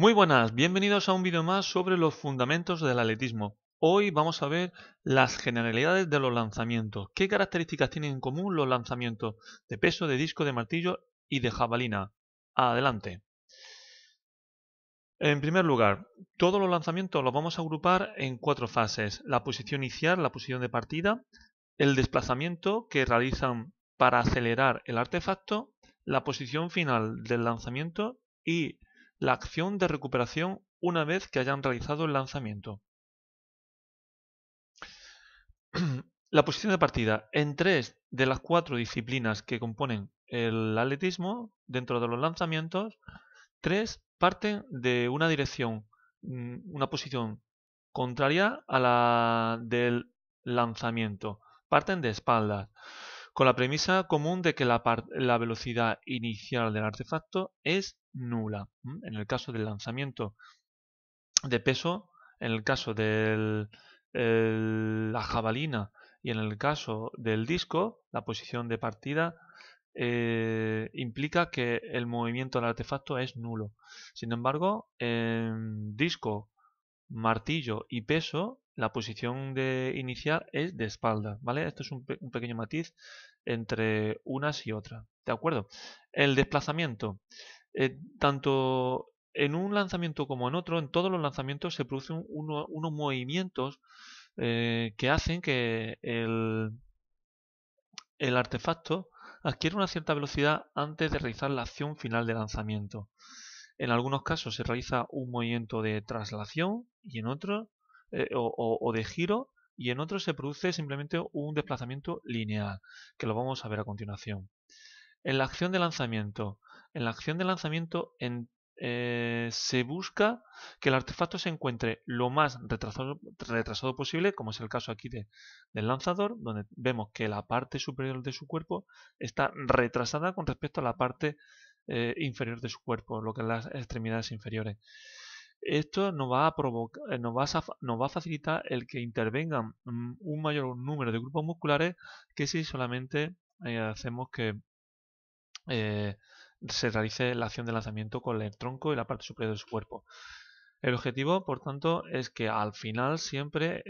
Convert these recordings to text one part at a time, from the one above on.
Muy buenas, bienvenidos a un vídeo más sobre los fundamentos del atletismo. Hoy vamos a ver las generalidades de los lanzamientos. ¿Qué características tienen en común los lanzamientos de peso, de disco, de martillo y de jabalina? Adelante. En primer lugar, todos los lanzamientos los vamos a agrupar en cuatro fases. La posición inicial, la posición de partida, el desplazamiento que realizan para acelerar el artefacto, la posición final del lanzamiento y la acción de recuperación una vez que hayan realizado el lanzamiento. La posición de partida en tres de las cuatro disciplinas que componen el atletismo dentro de los lanzamientos, tres parten de una dirección, mm, una posición contraria a la del lanzamiento. Parten de espaldas con la premisa común de que la, velocidad inicial del artefacto es nula. En el caso del lanzamiento de peso, en el caso de la jabalina y en el caso del disco, la posición de partida eh, implica que el movimiento del artefacto es nulo. Sin embargo, en disco, martillo y peso la posición de inicial es de espalda, ¿vale? Esto es un, pequeño matiz entre unas y otras, ¿de acuerdo? El desplazamiento, eh, tanto en un lanzamiento como en otro, en todos los lanzamientos se producen unos movimientos eh, que hacen que el, el artefacto adquiere una cierta velocidad antes de realizar la acción final de lanzamiento. En algunos casos se realiza un movimiento de traslación y en otros eh, o, de giro y en otros se produce simplemente un desplazamiento lineal, que lo vamos a ver a continuación. En la acción de lanzamiento, en la acción de lanzamiento eh, se busca que el artefacto se encuentre lo más retrasado, posible, como es el caso aquí del lanzador, donde vemos que la parte superior de su cuerpo está retrasada con respecto a la parte eh, inferior de su cuerpo, lo que son las extremidades inferiores. Esto eh, nos va a facilitar el que intervengan mm, un mayor número de grupos musculares que si solamente eh, hacemos que eh, se realice la acción de lanzamiento con el tronco y la parte superior de su cuerpo. El objetivo, por tanto, es que al final siempre,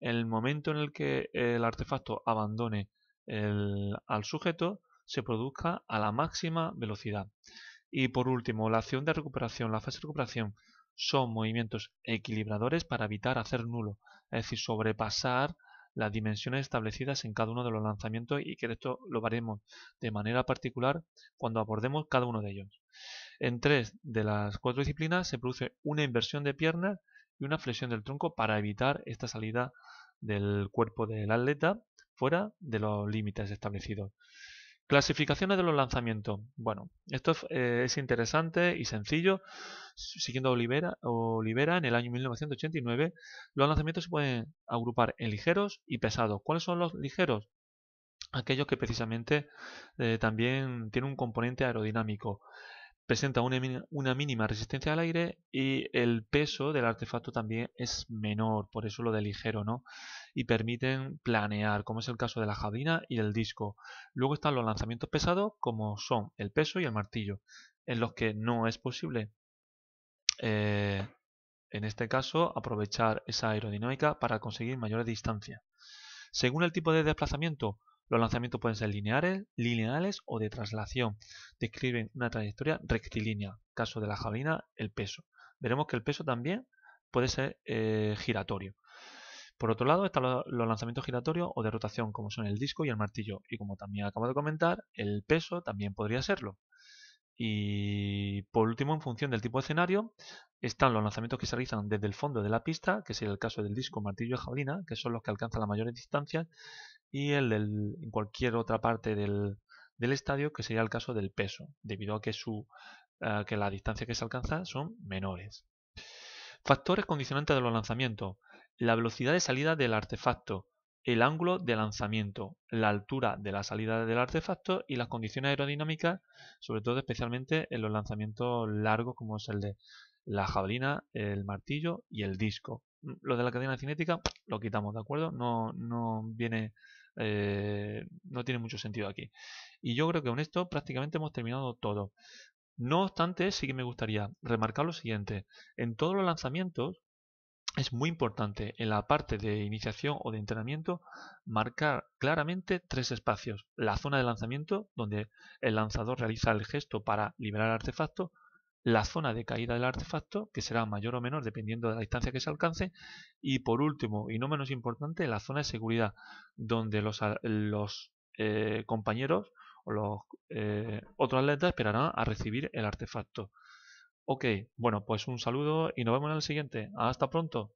el momento en el que el artefacto abandone al sujeto, se produzca a la máxima velocidad. Y por último, la acción de recuperación, la fase de recuperación, son movimientos equilibradores para evitar hacer nulo, es decir, sobrepasar las dimensiones establecidas en cada uno de los lanzamientos y que esto lo veremos de manera particular cuando abordemos cada uno de ellos. En tres de las cuatro disciplinas se produce una inversión de piernas y una flexión del tronco para evitar esta salida del cuerpo del atleta fuera de los límites establecidos. Clasificaciones de los lanzamientos. Bueno, esto es, eh, interesante y sencillo. Siguiendo a Olivera, en el año 1989, los lanzamientos se pueden agrupar en ligeros y pesados. ¿Cuáles son los ligeros? Aquellos que precisamente eh, también tienen un componente aerodinámico. Presenta una mínima resistencia al aire y el peso del artefacto también es menor, por eso lo de ligero, ¿no? y permiten planear, como es el caso de la jabina y el disco. Luego están los lanzamientos pesados, como son el peso y el martillo, en los que no es posible, eh, en este caso, aprovechar esa aerodinámica para conseguir mayores distancias. Según el tipo de desplazamiento, los lanzamientos pueden ser lineales lineales o de traslación. Describen una trayectoria rectilínea. Caso de la jabina el peso. Veremos que el peso también puede ser eh, giratorio. Por otro lado están los lanzamientos giratorios o de rotación, como son el disco y el martillo. Y como también acabo de comentar, el peso también podría serlo. Y por último, en función del tipo de escenario, están los lanzamientos que se realizan desde el fondo de la pista, que sería el caso del disco, martillo y jaulina que son los que alcanzan las mayores distancias, y el en cualquier otra parte del, estadio, que sería el caso del peso, debido a que, su, que la distancia que se alcanza son menores. Factores condicionantes de los lanzamientos la velocidad de salida del artefacto, el ángulo de lanzamiento, la altura de la salida del artefacto y las condiciones aerodinámicas, sobre todo especialmente en los lanzamientos largos como es el de la jabalina, el martillo y el disco. Mm, lo de la cadena cinética lo quitamos, ¿de acuerdo? No, viene... Eh, no tiene mucho sentido aquí. Y yo creo que con esto prácticamente hemos terminado todo. No obstante, sí que me gustaría remarcar lo siguiente. En todos los lanzamientos, es muy importante en la parte de iniciación o de entrenamiento marcar claramente tres espacios. La zona de lanzamiento, donde el lanzador realiza el gesto para liberar el artefacto, la zona de caída del artefacto, que será mayor o menor dependiendo de la distancia que se alcance, y por último, y no menos importante, la zona de seguridad, donde los, eh, compañeros o los eh, otros atletas esperarán a recibir el artefacto. Ok, bueno, pues un saludo y nos vemos en el siguiente. Hasta pronto.